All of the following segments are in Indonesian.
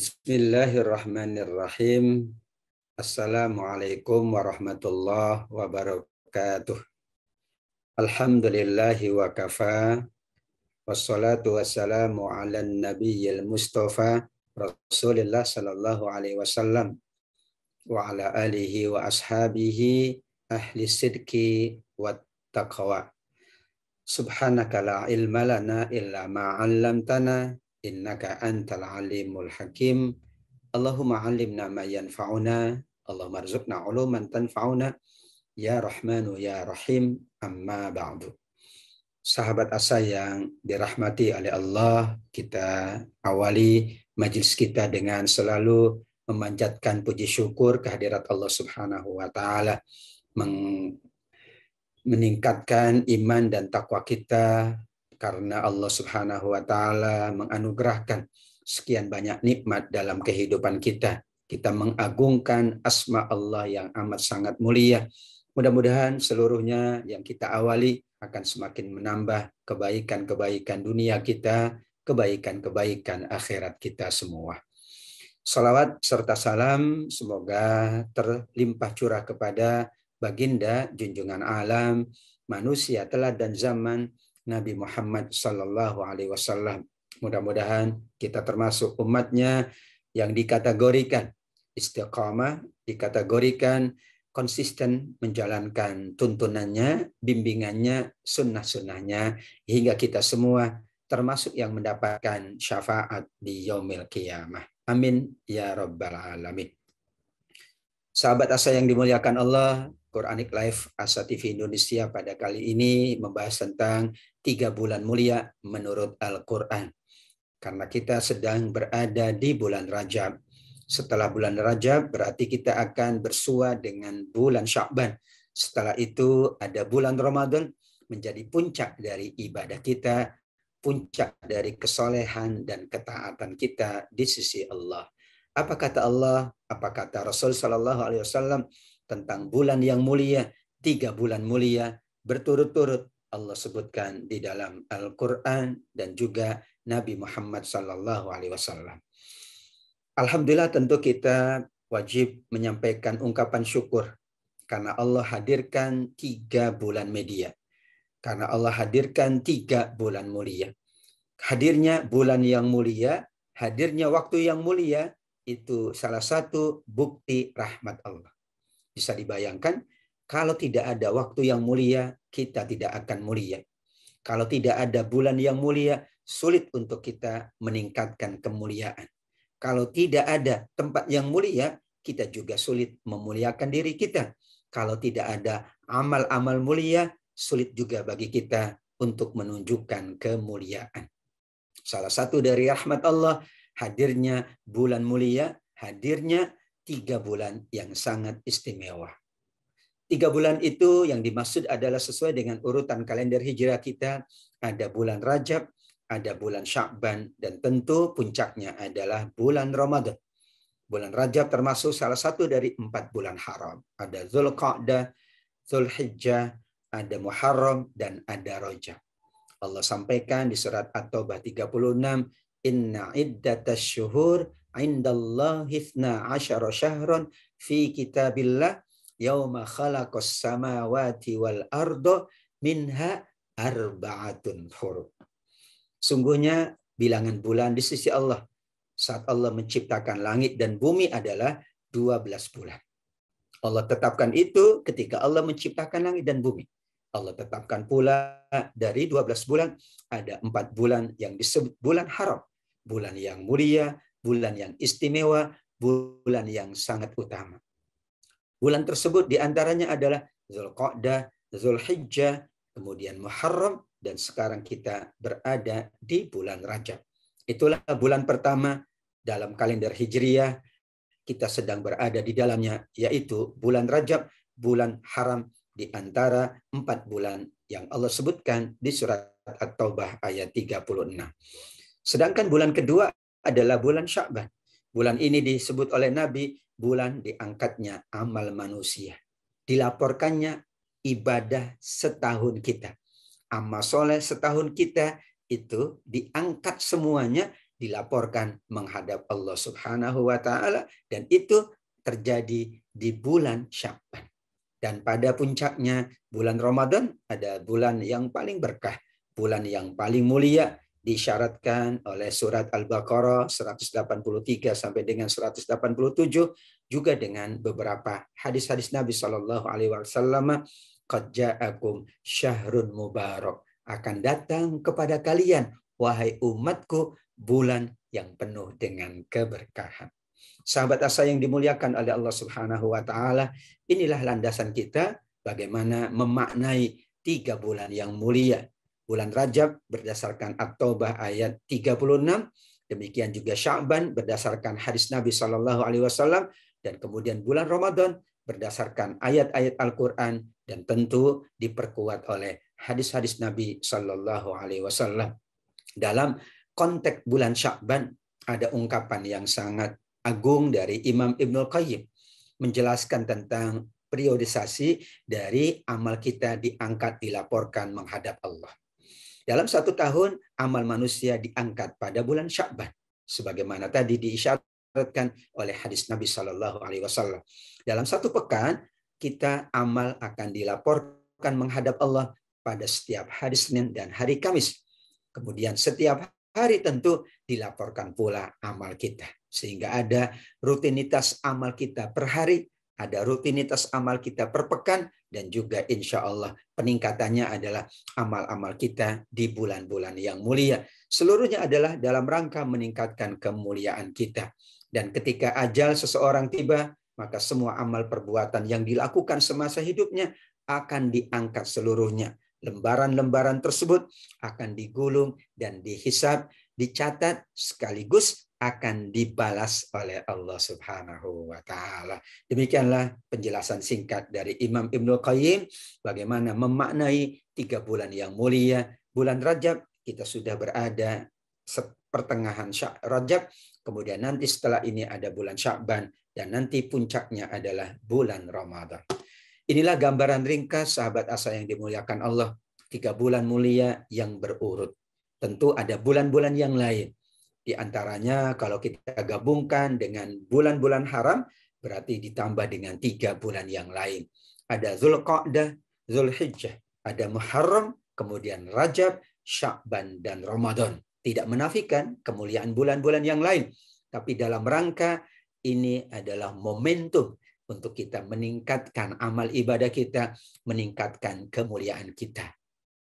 Bismillahirrahmanirrahim. Assalamualaikum warahmatullahi wabarakatuh. Alhamdulillahi wa kafa. Wassalatu wassalamu ala nabiyyil mustafa Rasulullah sallallahu alaihi wasallam wa ala alihi wa ashabihi ahli sidki wa taqwa. Subhanaka la ilma lana illa ma 'allamtana innaka antal alimul hakim Allahumma alimna ma yanfa'una Allahumma rizukna uluman tanfa'una ya rahmanu ya rahim amma ba'du Sahabat asa yang dirahmati oleh Allah, kita awali majelis kita dengan selalu memanjatkan puji syukur kehadirat Allah Subhanahu wa taala meningkatkan iman dan takwa kita, karena Allah Subhanahu wa taala menganugerahkan sekian banyak nikmat dalam kehidupan kita. Kita mengagungkan asma Allah yang amat sangat mulia. Mudah-mudahan seluruhnya yang kita awali akan semakin menambah kebaikan-kebaikan dunia kita, kebaikan-kebaikan akhirat kita semua. Salawat serta salam semoga terlimpah curah kepada baginda junjungan alam, manusia telah dan zaman, Nabi Muhammad Sallallahu Alaihi Wasallam. Mudah-mudahan kita termasuk umatnya yang dikategorikan istiqamah, dikategorikan konsisten menjalankan tuntunannya, bimbingannya, sunnah-sunnahnya, hingga kita semua termasuk yang mendapatkan syafaat di yaumil qiyamah. Amin ya rabbal alamin. Sahabat Asa yang dimuliakan Allah, Quranic Life Asa TV Indonesia pada kali ini membahas tentang tiga bulan mulia menurut Al-Quran. Karena kita sedang berada di bulan Rajab. Setelah bulan Rajab berarti kita akan bersua dengan bulan Syakban. Setelah itu ada bulan Ramadan menjadi puncak dari ibadah kita, puncak dari kesolehan dan ketaatan kita di sisi Allah. Apa kata Allah, apa kata Rasul Shallallahu Alaihi Wasallam tentang bulan yang mulia, tiga bulan mulia berturut-turut Allah sebutkan di dalam Al-Quran dan juga Nabi Muhammad Sallallahu Alaihi Wasallam. Alhamdulillah tentu kita wajib menyampaikan ungkapan syukur karena Allah hadirkan tiga bulan media. Karena Allah hadirkan tiga bulan mulia. Hadirnya bulan yang mulia, hadirnya waktu yang mulia, itu salah satu bukti rahmat Allah. Bisa dibayangkan, kalau tidak ada waktu yang mulia, kita tidak akan mulia. Kalau tidak ada bulan yang mulia, sulit untuk kita meningkatkan kemuliaan. Kalau tidak ada tempat yang mulia, kita juga sulit memuliakan diri kita. Kalau tidak ada amal-amal mulia, sulit juga bagi kita untuk menunjukkan kemuliaan. Salah satu dari rahmat Allah, hadirnya bulan mulia, hadirnya tiga bulan yang sangat istimewa. Tiga bulan itu yang dimaksud adalah sesuai dengan urutan kalender hijrah kita. Ada bulan Rajab, ada bulan Syakban, dan tentu puncaknya adalah bulan Ramadan. Bulan Rajab termasuk salah satu dari empat bulan haram. Ada Zulqa'dah, Zulhijjah, ada Muharram, dan ada Rajab. Allah sampaikan di surat At-Taubah 36, Inna iddatasyuhur indallahi ithna syahrun fi kitabillah yauma khalaqas samawati wal ardo minha arbaatun hurum. Sungguhnya bilangan bulan di sisi Allah saat Allah menciptakan langit dan bumi adalah 12 bulan. Allah tetapkan itu ketika Allah menciptakan langit dan bumi. Allah tetapkan pula dari 12 bulan ada empat bulan yang disebut bulan haram, bulan yang mulia, bulan yang istimewa, bulan yang sangat utama. Bulan tersebut diantaranya adalah Zulqa'dah, Zulhijjah, kemudian Muharram, dan sekarang kita berada di bulan Rajab. Itulah bulan pertama dalam kalender Hijriah kita sedang berada di dalamnya, yaitu bulan Rajab, bulan haram di antara empat bulan yang Allah sebutkan di surat At-Taubah ayat 36. Sedangkan bulan kedua adalah bulan Sya'ban. Bulan ini disebut oleh Nabi bulan diangkatnya amal manusia. Dilaporkannya ibadah setahun kita. Amal soleh setahun kita itu diangkat semuanya dilaporkan menghadap Allah Subhanahu wa taala dan itu terjadi di bulan Syaban. Dan pada puncaknya bulan Ramadan ada bulan yang paling berkah, bulan yang paling mulia Disyaratkan oleh surat Al-Baqarah 183 sampai dengan 187 juga dengan beberapa hadis-hadis Nabi Shallallahu alaihi wasallam qad syahrun mubarak akan datang kepada kalian wahai umatku bulan yang penuh dengan keberkahan. Sahabat asa yang dimuliakan oleh Allah Subhanahu wa taala, inilah landasan kita bagaimana memaknai tiga bulan yang mulia bulan Rajab berdasarkan At-Taubah ayat 36, demikian juga Sya'ban berdasarkan hadis Nabi Shallallahu alaihi wasallam dan kemudian bulan Ramadan berdasarkan ayat-ayat Al-Qur'an dan tentu diperkuat oleh hadis-hadis Nabi Shallallahu alaihi wasallam. Dalam konteks bulan Sya'ban ada ungkapan yang sangat agung dari Imam Ibnul Qayyim menjelaskan tentang periodisasi dari amal kita diangkat dilaporkan menghadap Allah. Dalam satu tahun, amal manusia diangkat pada bulan Syakban. Sebagaimana tadi diisyaratkan oleh hadis Nabi Shallallahu Alaihi Wasallam. Dalam satu pekan, kita amal akan dilaporkan menghadap Allah pada setiap hari Senin dan hari Kamis. Kemudian setiap hari tentu dilaporkan pula amal kita. Sehingga ada rutinitas amal kita per hari ada rutinitas amal kita per pekan, dan juga insya Allah peningkatannya adalah amal-amal kita di bulan-bulan yang mulia. Seluruhnya adalah dalam rangka meningkatkan kemuliaan kita. Dan ketika ajal seseorang tiba, maka semua amal perbuatan yang dilakukan semasa hidupnya akan diangkat seluruhnya. Lembaran-lembaran tersebut akan digulung dan dihisap, dicatat sekaligus akan dibalas oleh Allah Subhanahu wa taala. Demikianlah penjelasan singkat dari Imam Ibnu Qayyim bagaimana memaknai tiga bulan yang mulia. Bulan Rajab kita sudah berada pertengahan Rajab, kemudian nanti setelah ini ada bulan Syakban dan nanti puncaknya adalah bulan Ramadan. Inilah gambaran ringkas sahabat asa yang dimuliakan Allah, tiga bulan mulia yang berurut. Tentu ada bulan-bulan yang lain di antaranya kalau kita gabungkan dengan bulan-bulan haram, berarti ditambah dengan tiga bulan yang lain. Ada Zulqa'dah, Zulhijjah, ada Muharram, kemudian Rajab, Syakban, dan Ramadan. Tidak menafikan kemuliaan bulan-bulan yang lain. Tapi dalam rangka ini adalah momentum untuk kita meningkatkan amal ibadah kita, meningkatkan kemuliaan kita.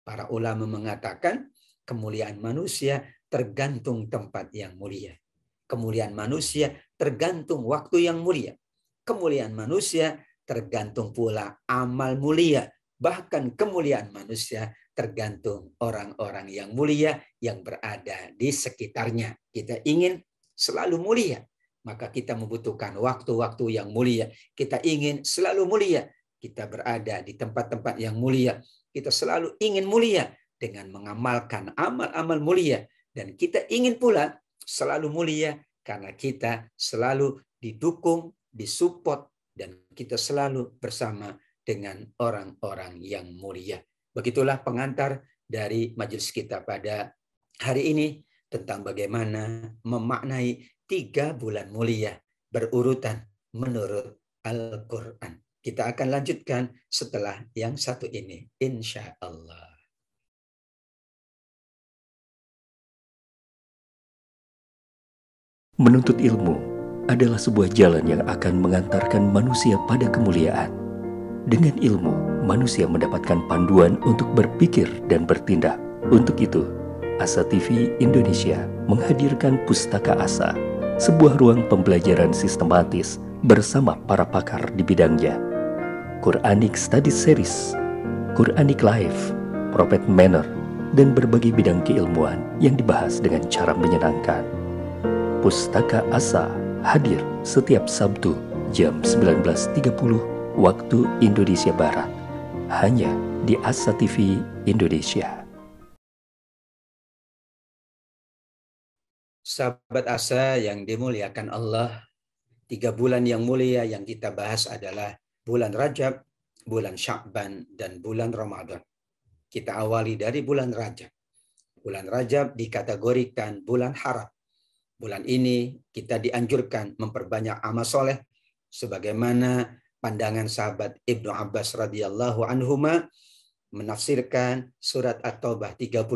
Para ulama mengatakan kemuliaan manusia tergantung tempat yang mulia. Kemuliaan manusia tergantung waktu yang mulia. Kemuliaan manusia tergantung pula amal mulia. Bahkan kemuliaan manusia tergantung orang-orang yang mulia yang berada di sekitarnya. Kita ingin selalu mulia, maka kita membutuhkan waktu-waktu yang mulia. Kita ingin selalu mulia, kita berada di tempat-tempat yang mulia. Kita selalu ingin mulia dengan mengamalkan amal-amal mulia dan kita ingin pula selalu mulia karena kita selalu didukung, disupport, dan kita selalu bersama dengan orang-orang yang mulia. Begitulah pengantar dari majelis kita pada hari ini tentang bagaimana memaknai tiga bulan mulia berurutan menurut Al-Quran. Kita akan lanjutkan setelah yang satu ini, insya Allah. Menuntut ilmu adalah sebuah jalan yang akan mengantarkan manusia pada kemuliaan. Dengan ilmu, manusia mendapatkan panduan untuk berpikir dan bertindak. Untuk itu, Asa TV Indonesia menghadirkan Pustaka Asa, sebuah ruang pembelajaran sistematis bersama para pakar di bidangnya. Quranic Study Series, Quranic Life, Prophet Manner, dan berbagai bidang keilmuan yang dibahas dengan cara menyenangkan. Pustaka Asa hadir setiap Sabtu jam 19.30 waktu Indonesia Barat hanya di Asa TV Indonesia. Sahabat Asa yang dimuliakan Allah, tiga bulan yang mulia yang kita bahas adalah bulan Rajab, bulan Syakban, dan bulan Ramadan. Kita awali dari bulan Rajab. Bulan Rajab dikategorikan bulan haram. Bulan ini kita dianjurkan memperbanyak amal soleh sebagaimana pandangan sahabat Ibnu Abbas radhiyallahu anhuma menafsirkan surat At-Taubah 36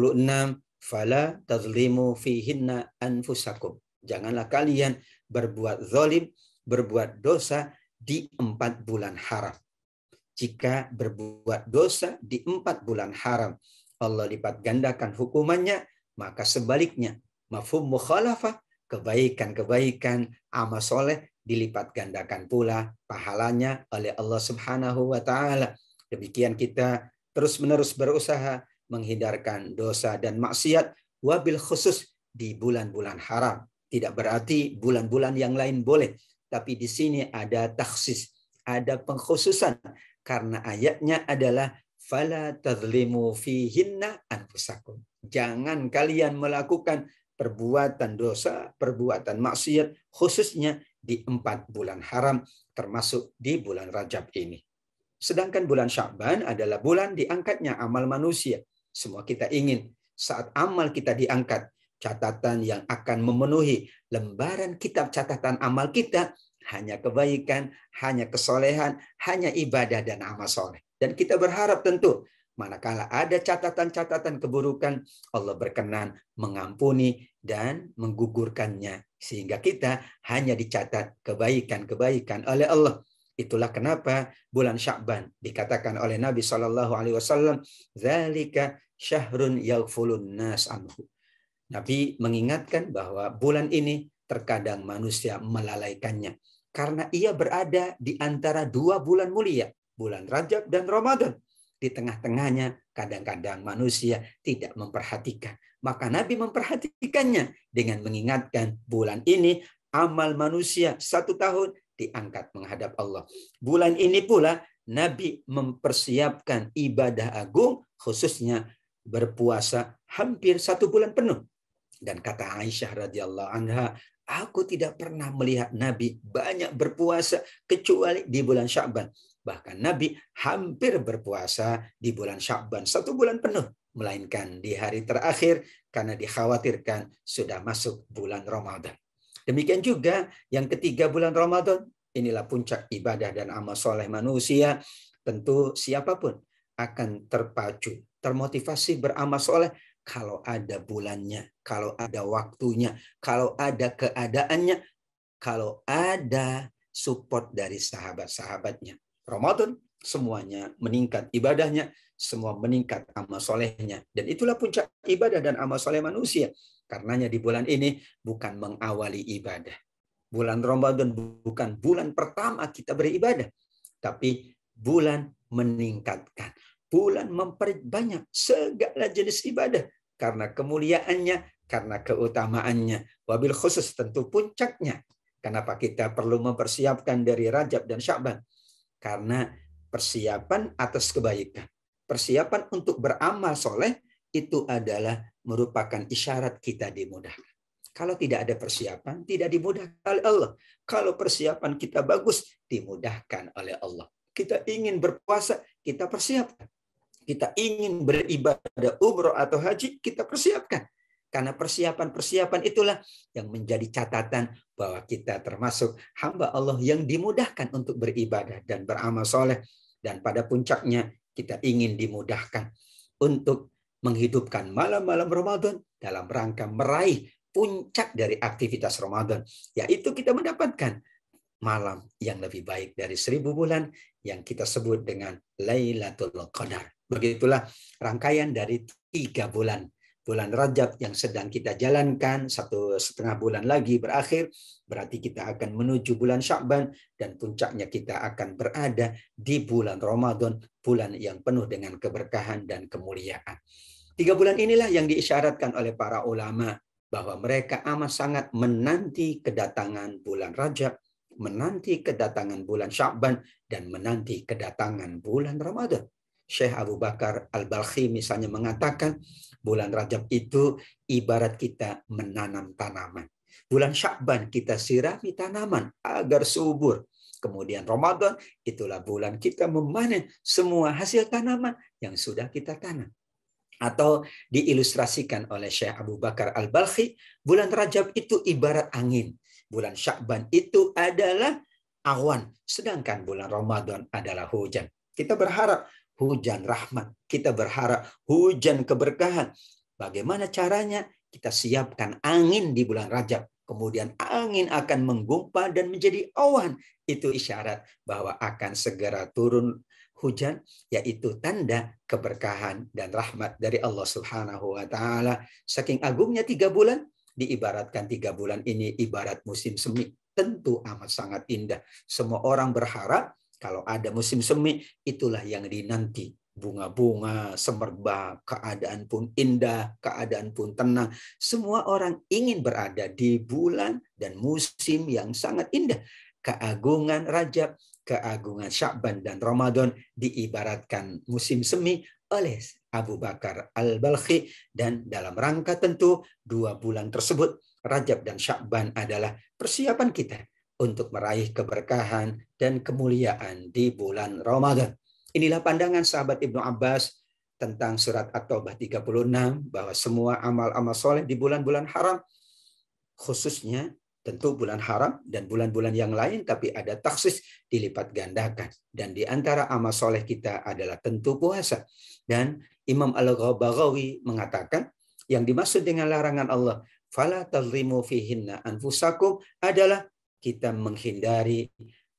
fala tazlimu fihinna anfusakum janganlah kalian berbuat zalim berbuat dosa di empat bulan haram jika berbuat dosa di empat bulan haram Allah lipat gandakan hukumannya maka sebaliknya mafhum mukhalafah kebaikan-kebaikan amal soleh dilipat gandakan pula pahalanya oleh Allah Subhanahu wa taala. Demikian kita terus-menerus berusaha menghindarkan dosa dan maksiat wabil khusus di bulan-bulan haram. Tidak berarti bulan-bulan yang lain boleh, tapi di sini ada taksis, ada pengkhususan karena ayatnya adalah fala tadlimu fihinna anfusakum. Jangan kalian melakukan perbuatan dosa, perbuatan maksiat, khususnya di empat bulan haram, termasuk di bulan Rajab ini. Sedangkan bulan Syaban adalah bulan diangkatnya amal manusia. Semua kita ingin saat amal kita diangkat, catatan yang akan memenuhi lembaran kitab catatan amal kita hanya kebaikan, hanya kesolehan, hanya ibadah dan amal soleh. Dan kita berharap tentu Manakala ada catatan-catatan keburukan, Allah berkenan mengampuni dan menggugurkannya. Sehingga kita hanya dicatat kebaikan-kebaikan oleh Allah. Itulah kenapa bulan Sya'ban dikatakan oleh Nabi Shallallahu Alaihi Wasallam, "Zalika syahrun yaufulun nas anhu." Nabi mengingatkan bahwa bulan ini terkadang manusia melalaikannya karena ia berada di antara dua bulan mulia, bulan Rajab dan Ramadan di tengah-tengahnya kadang-kadang manusia tidak memperhatikan. Maka Nabi memperhatikannya dengan mengingatkan bulan ini amal manusia satu tahun diangkat menghadap Allah. Bulan ini pula Nabi mempersiapkan ibadah agung khususnya berpuasa hampir satu bulan penuh. Dan kata Aisyah radhiyallahu anha, aku tidak pernah melihat Nabi banyak berpuasa kecuali di bulan Syaban bahkan Nabi hampir berpuasa di bulan Syakban satu bulan penuh melainkan di hari terakhir karena dikhawatirkan sudah masuk bulan Ramadan. Demikian juga yang ketiga bulan Ramadan, inilah puncak ibadah dan amal soleh manusia. Tentu siapapun akan terpacu, termotivasi beramal soleh kalau ada bulannya, kalau ada waktunya, kalau ada keadaannya, kalau ada support dari sahabat-sahabatnya. Ramadan semuanya meningkat ibadahnya, semua meningkat amal solehnya. Dan itulah puncak ibadah dan amal soleh manusia. Karenanya di bulan ini bukan mengawali ibadah. Bulan Ramadan bukan bulan pertama kita beribadah. Tapi bulan meningkatkan. Bulan memperbanyak segala jenis ibadah. Karena kemuliaannya, karena keutamaannya. Wabil khusus tentu puncaknya. Kenapa kita perlu mempersiapkan dari Rajab dan Syakban? Karena persiapan atas kebaikan, persiapan untuk beramal soleh itu adalah merupakan isyarat kita dimudahkan. Kalau tidak ada persiapan, tidak dimudahkan oleh Allah. Kalau persiapan kita bagus, dimudahkan oleh Allah. Kita ingin berpuasa, kita persiapkan. Kita ingin beribadah umroh atau haji, kita persiapkan. Karena persiapan-persiapan itulah yang menjadi catatan bahwa kita termasuk hamba Allah yang dimudahkan untuk beribadah dan beramal soleh. Dan pada puncaknya kita ingin dimudahkan untuk menghidupkan malam-malam Ramadan dalam rangka meraih puncak dari aktivitas Ramadan. Yaitu kita mendapatkan malam yang lebih baik dari seribu bulan yang kita sebut dengan Lailatul Qadar. Begitulah rangkaian dari tiga bulan bulan Rajab yang sedang kita jalankan satu setengah bulan lagi berakhir berarti kita akan menuju bulan Syakban dan puncaknya kita akan berada di bulan Ramadan bulan yang penuh dengan keberkahan dan kemuliaan tiga bulan inilah yang diisyaratkan oleh para ulama bahwa mereka amat sangat menanti kedatangan bulan Rajab menanti kedatangan bulan Syakban dan menanti kedatangan bulan Ramadan Syekh Abu Bakar Al-Balkhi misalnya mengatakan bulan Rajab itu ibarat kita menanam tanaman. Bulan Syakban kita sirami tanaman agar subur. Kemudian Ramadan itulah bulan kita memanen semua hasil tanaman yang sudah kita tanam. Atau diilustrasikan oleh Syekh Abu Bakar Al-Balkhi, bulan Rajab itu ibarat angin. Bulan Syakban itu adalah awan, sedangkan bulan Ramadan adalah hujan. Kita berharap hujan rahmat. Kita berharap hujan keberkahan. Bagaimana caranya? Kita siapkan angin di bulan Rajab. Kemudian angin akan menggumpal dan menjadi awan. Itu isyarat bahwa akan segera turun hujan, yaitu tanda keberkahan dan rahmat dari Allah Subhanahu wa Ta'ala. Saking agungnya tiga bulan, diibaratkan tiga bulan ini ibarat musim semi. Tentu amat sangat indah. Semua orang berharap kalau ada musim semi, itulah yang dinanti. Bunga-bunga, semerbak, keadaan pun indah, keadaan pun tenang. Semua orang ingin berada di bulan dan musim yang sangat indah. Keagungan Rajab, keagungan Syakban dan Ramadan diibaratkan musim semi oleh Abu Bakar Al-Balkhi dan dalam rangka tentu dua bulan tersebut Rajab dan Syakban adalah persiapan kita untuk meraih keberkahan dan kemuliaan di bulan Ramadan. Inilah pandangan sahabat Ibnu Abbas tentang surat At-Taubah 36 bahwa semua amal-amal soleh di bulan-bulan haram khususnya tentu bulan haram dan bulan-bulan yang lain tapi ada taksis dilipat gandakan dan di antara amal soleh kita adalah tentu puasa dan Imam Al-Ghabagawi mengatakan yang dimaksud dengan larangan Allah fala tazrimu fihinna anfusakum adalah kita menghindari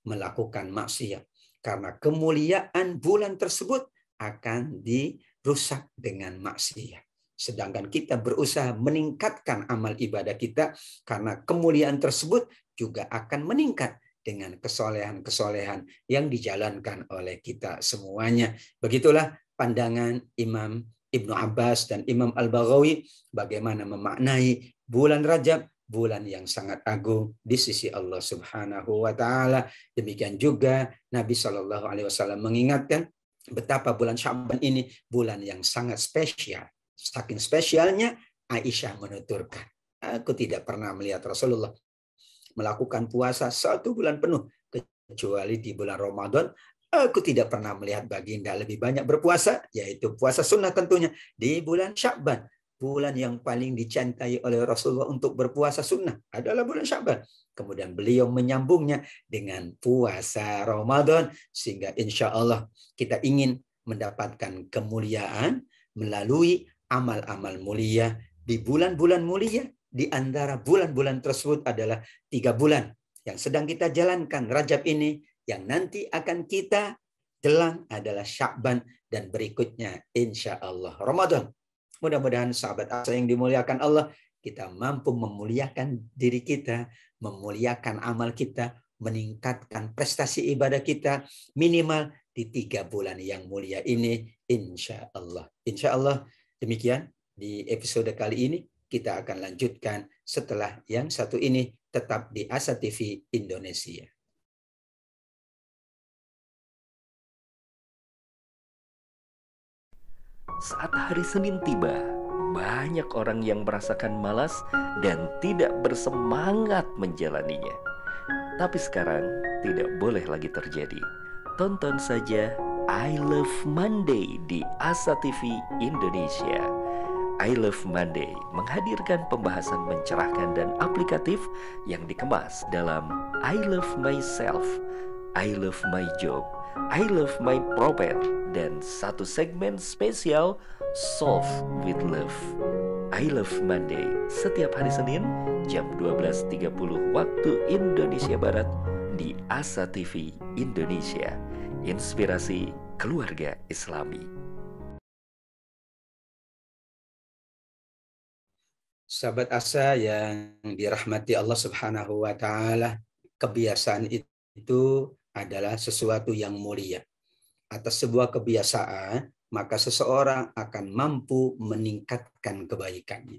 melakukan maksiat. Karena kemuliaan bulan tersebut akan dirusak dengan maksiat. Sedangkan kita berusaha meningkatkan amal ibadah kita karena kemuliaan tersebut juga akan meningkat dengan kesolehan-kesolehan yang dijalankan oleh kita semuanya. Begitulah pandangan Imam Ibnu Abbas dan Imam Al-Baghawi bagaimana memaknai bulan Rajab bulan yang sangat agung di sisi Allah Subhanahu wa taala. Demikian juga Nabi Shallallahu alaihi wasallam mengingatkan betapa bulan Syaban ini bulan yang sangat spesial. Saking spesialnya Aisyah menuturkan, aku tidak pernah melihat Rasulullah melakukan puasa satu bulan penuh kecuali di bulan Ramadan Aku tidak pernah melihat baginda lebih banyak berpuasa, yaitu puasa sunnah tentunya, di bulan Syaban bulan yang paling dicintai oleh Rasulullah untuk berpuasa sunnah adalah bulan Syaban. Kemudian beliau menyambungnya dengan puasa Ramadan sehingga insya Allah kita ingin mendapatkan kemuliaan melalui amal-amal mulia di bulan-bulan mulia di antara bulan-bulan tersebut adalah tiga bulan yang sedang kita jalankan Rajab ini yang nanti akan kita jelang adalah syaban dan berikutnya insya Allah Ramadan. Mudah-mudahan sahabat asa yang dimuliakan Allah, kita mampu memuliakan diri kita, memuliakan amal kita, meningkatkan prestasi ibadah kita minimal di tiga bulan yang mulia ini insya Allah. Insya Allah demikian di episode kali ini kita akan lanjutkan setelah yang satu ini tetap di Asa TV Indonesia. Saat hari Senin tiba, banyak orang yang merasakan malas dan tidak bersemangat menjalaninya. Tapi sekarang tidak boleh lagi terjadi. Tonton saja I Love Monday di Asa TV Indonesia. I Love Monday menghadirkan pembahasan mencerahkan dan aplikatif yang dikemas dalam I Love Myself, I Love My Job, I Love My Prophet dan satu segmen spesial Solve with Love. I Love Monday setiap hari Senin jam 12.30 waktu Indonesia Barat di Asa TV Indonesia. Inspirasi keluarga Islami. Sahabat Asa yang dirahmati Allah Subhanahu wa taala, kebiasaan itu adalah sesuatu yang mulia. Atas sebuah kebiasaan, maka seseorang akan mampu meningkatkan kebaikannya.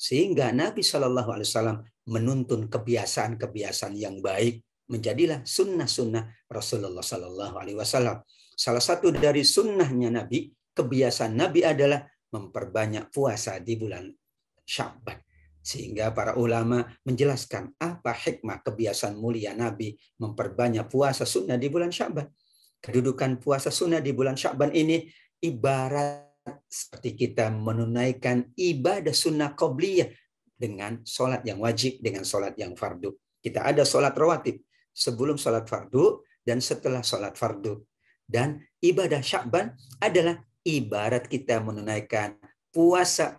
Sehingga Nabi Shallallahu Alaihi Wasallam menuntun kebiasaan-kebiasaan yang baik menjadilah sunnah-sunnah Rasulullah Shallallahu Alaihi Wasallam. Salah satu dari sunnahnya Nabi, kebiasaan Nabi adalah memperbanyak puasa di bulan Syaban. Sehingga para ulama menjelaskan apa hikmah kebiasaan mulia Nabi memperbanyak puasa sunnah di bulan Syaban. Kedudukan puasa sunnah di bulan Syaban ini ibarat seperti kita menunaikan ibadah sunnah qobliyah dengan sholat yang wajib, dengan sholat yang fardu. Kita ada sholat rawatib sebelum sholat fardu dan setelah sholat fardu. Dan ibadah syakban adalah ibarat kita menunaikan puasa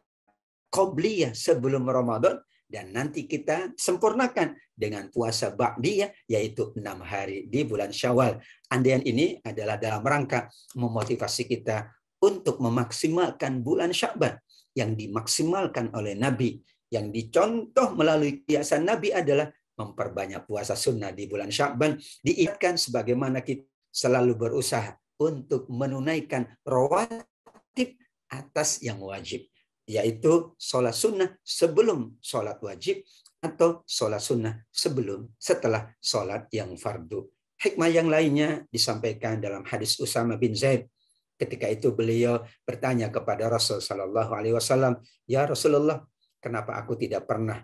qobliyah sebelum Ramadan dan nanti kita sempurnakan dengan puasa ba'diyah yaitu enam hari di bulan Syawal. Andaian ini adalah dalam rangka memotivasi kita untuk memaksimalkan bulan Sya'ban yang dimaksimalkan oleh Nabi yang dicontoh melalui kiasan Nabi adalah memperbanyak puasa sunnah di bulan Sya'ban diingatkan sebagaimana kita selalu berusaha untuk menunaikan rawatib atas yang wajib yaitu sholat sunnah sebelum sholat wajib atau sholat sunnah sebelum setelah sholat yang fardu. Hikmah yang lainnya disampaikan dalam hadis Usama bin Zaid. Ketika itu beliau bertanya kepada Rasul Shallallahu Alaihi Wasallam, ya Rasulullah, kenapa aku tidak pernah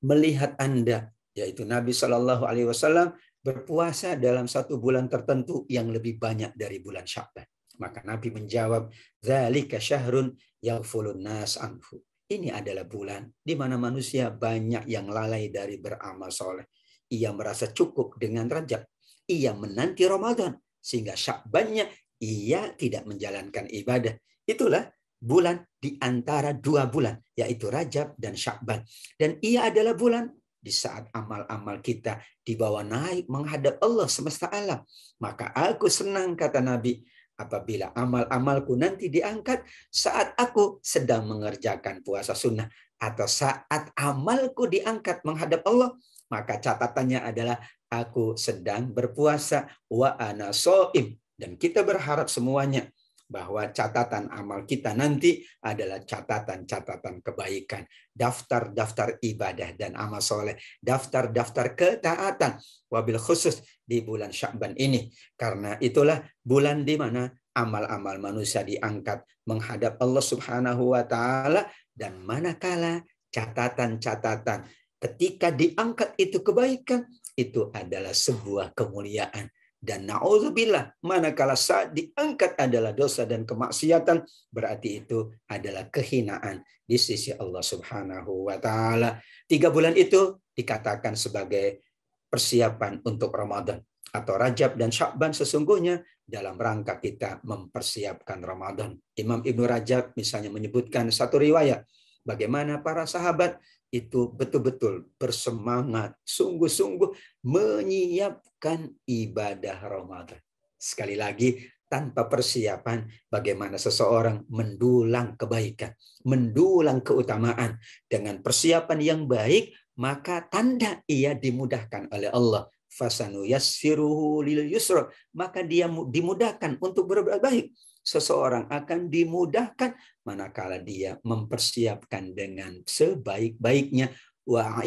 melihat anda, yaitu Nabi Shallallahu Alaihi Wasallam berpuasa dalam satu bulan tertentu yang lebih banyak dari bulan Syakban. Maka Nabi menjawab, "Zalika syahrun yaghfulun nas anfu. Ini adalah bulan di mana manusia banyak yang lalai dari beramal soleh. Ia merasa cukup dengan Rajab. Ia menanti Ramadan sehingga Syakbannya ia tidak menjalankan ibadah. Itulah bulan di antara dua bulan yaitu Rajab dan Syakban. Dan ia adalah bulan di saat amal-amal kita dibawa naik menghadap Allah semesta alam. Maka aku senang kata Nabi apabila amal-amalku nanti diangkat saat aku sedang mengerjakan puasa sunnah atau saat amalku diangkat menghadap Allah maka catatannya adalah aku sedang berpuasa wa ana soim dan kita berharap semuanya bahwa catatan amal kita nanti adalah catatan-catatan kebaikan, daftar-daftar ibadah dan amal soleh, daftar-daftar ketaatan, wabil khusus di bulan Syakban ini. Karena itulah bulan di mana amal-amal manusia diangkat menghadap Allah Subhanahu wa taala dan manakala catatan-catatan ketika diangkat itu kebaikan itu adalah sebuah kemuliaan dan na'udzubillah, manakala saat diangkat adalah dosa dan kemaksiatan, berarti itu adalah kehinaan di sisi Allah subhanahu wa ta'ala. Tiga bulan itu dikatakan sebagai persiapan untuk Ramadan atau Rajab dan Syakban sesungguhnya dalam rangka kita mempersiapkan Ramadan. Imam Ibnu Rajab misalnya menyebutkan satu riwayat bagaimana para sahabat itu betul-betul bersemangat, sungguh-sungguh menyiapkan ibadah Ramadan. Sekali lagi, tanpa persiapan bagaimana seseorang mendulang kebaikan, mendulang keutamaan. Dengan persiapan yang baik, maka tanda ia dimudahkan oleh Allah. Fasanu yassiruhu lil yusra. Maka dia dimudahkan untuk berbuat baik seseorang akan dimudahkan manakala dia mempersiapkan dengan sebaik-baiknya Wa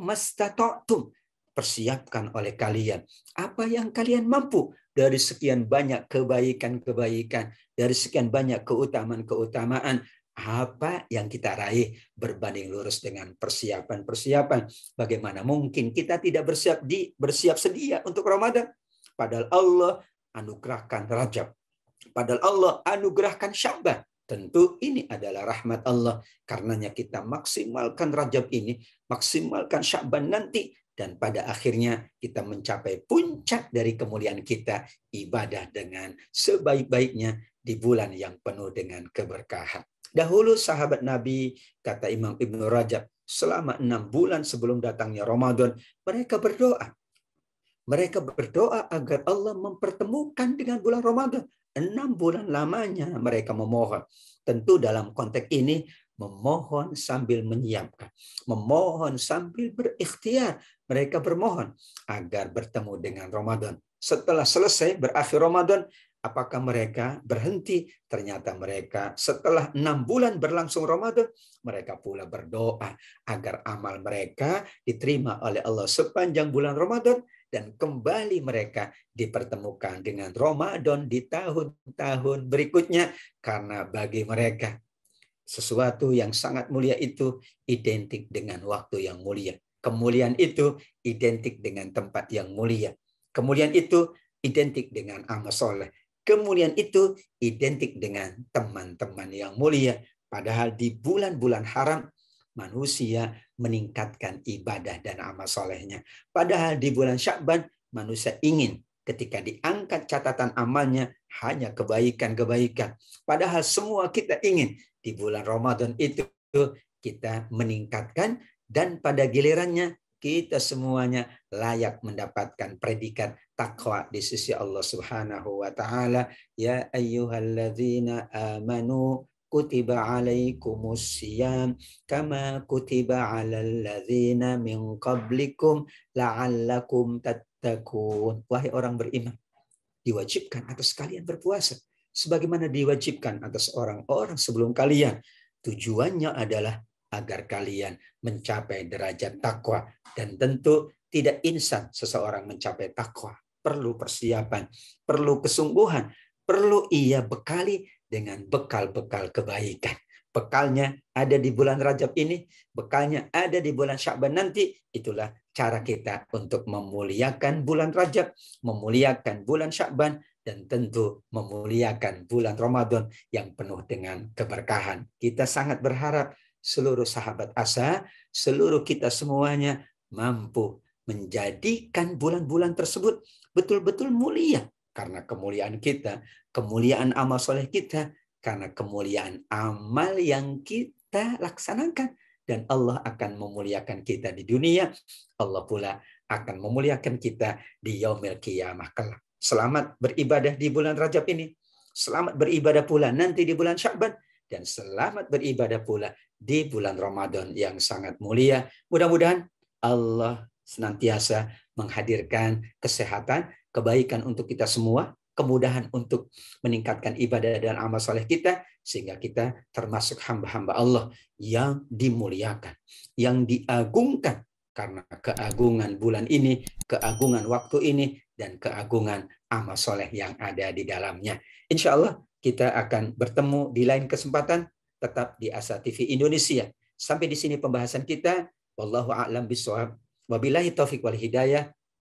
mastata'tum persiapkan oleh kalian apa yang kalian mampu dari sekian banyak kebaikan-kebaikan dari sekian banyak keutamaan-keutamaan apa yang kita raih berbanding lurus dengan persiapan-persiapan bagaimana mungkin kita tidak bersiap di bersiap sedia untuk Ramadan padahal Allah anugerahkan Rajab Padahal Allah anugerahkan Sya'ban. Tentu ini adalah rahmat Allah. Karenanya kita maksimalkan Rajab ini, maksimalkan Sya'ban nanti. Dan pada akhirnya kita mencapai puncak dari kemuliaan kita ibadah dengan sebaik-baiknya di bulan yang penuh dengan keberkahan. Dahulu sahabat Nabi, kata Imam Ibnu Rajab, selama enam bulan sebelum datangnya Ramadan, mereka berdoa. Mereka berdoa agar Allah mempertemukan dengan bulan Ramadan enam bulan lamanya mereka memohon. Tentu dalam konteks ini memohon sambil menyiapkan, memohon sambil berikhtiar. Mereka bermohon agar bertemu dengan Ramadan. Setelah selesai berakhir Ramadan, apakah mereka berhenti? Ternyata mereka setelah enam bulan berlangsung Ramadan, mereka pula berdoa agar amal mereka diterima oleh Allah sepanjang bulan Ramadan dan kembali mereka dipertemukan dengan Ramadan di tahun-tahun berikutnya karena bagi mereka sesuatu yang sangat mulia itu identik dengan waktu yang mulia. Kemuliaan itu identik dengan tempat yang mulia. Kemuliaan itu identik dengan amal soleh. Kemuliaan itu identik dengan teman-teman yang mulia. Padahal di bulan-bulan haram manusia meningkatkan ibadah dan amal solehnya. Padahal di bulan Syakban manusia ingin ketika diangkat catatan amalnya hanya kebaikan-kebaikan. Padahal semua kita ingin di bulan Ramadan itu kita meningkatkan dan pada gilirannya kita semuanya layak mendapatkan predikat takwa di sisi Allah Subhanahu wa taala ya ayyuhalladzina amanu kutiba alaikumus siyam kama kutiba alal ladzina min qablikum la'allakum tattaqun. Wahai orang beriman, diwajibkan atas kalian berpuasa sebagaimana diwajibkan atas orang-orang sebelum kalian. Tujuannya adalah agar kalian mencapai derajat takwa dan tentu tidak insan seseorang mencapai takwa. Perlu persiapan, perlu kesungguhan, perlu ia bekali dengan bekal-bekal kebaikan. Bekalnya ada di bulan Rajab ini, bekalnya ada di bulan Syakban nanti. Itulah cara kita untuk memuliakan bulan Rajab, memuliakan bulan Syakban, dan tentu memuliakan bulan Ramadan yang penuh dengan keberkahan. Kita sangat berharap seluruh sahabat asa, seluruh kita semuanya mampu menjadikan bulan-bulan tersebut betul-betul mulia karena kemuliaan kita, kemuliaan amal soleh kita, karena kemuliaan amal yang kita laksanakan. Dan Allah akan memuliakan kita di dunia. Allah pula akan memuliakan kita di yaumil kiamah kelak. Selamat beribadah di bulan Rajab ini. Selamat beribadah pula nanti di bulan Syakban. dan selamat beribadah pula di bulan Ramadan yang sangat mulia. Mudah-mudahan Allah senantiasa menghadirkan kesehatan kebaikan untuk kita semua, kemudahan untuk meningkatkan ibadah dan amal soleh kita, sehingga kita termasuk hamba-hamba Allah yang dimuliakan, yang diagungkan karena keagungan bulan ini, keagungan waktu ini, dan keagungan amal soleh yang ada di dalamnya. Insya Allah kita akan bertemu di lain kesempatan tetap di Asa TV Indonesia. Sampai di sini pembahasan kita. Wallahu a'lam bishawab. Wabillahi taufik wal hidayah.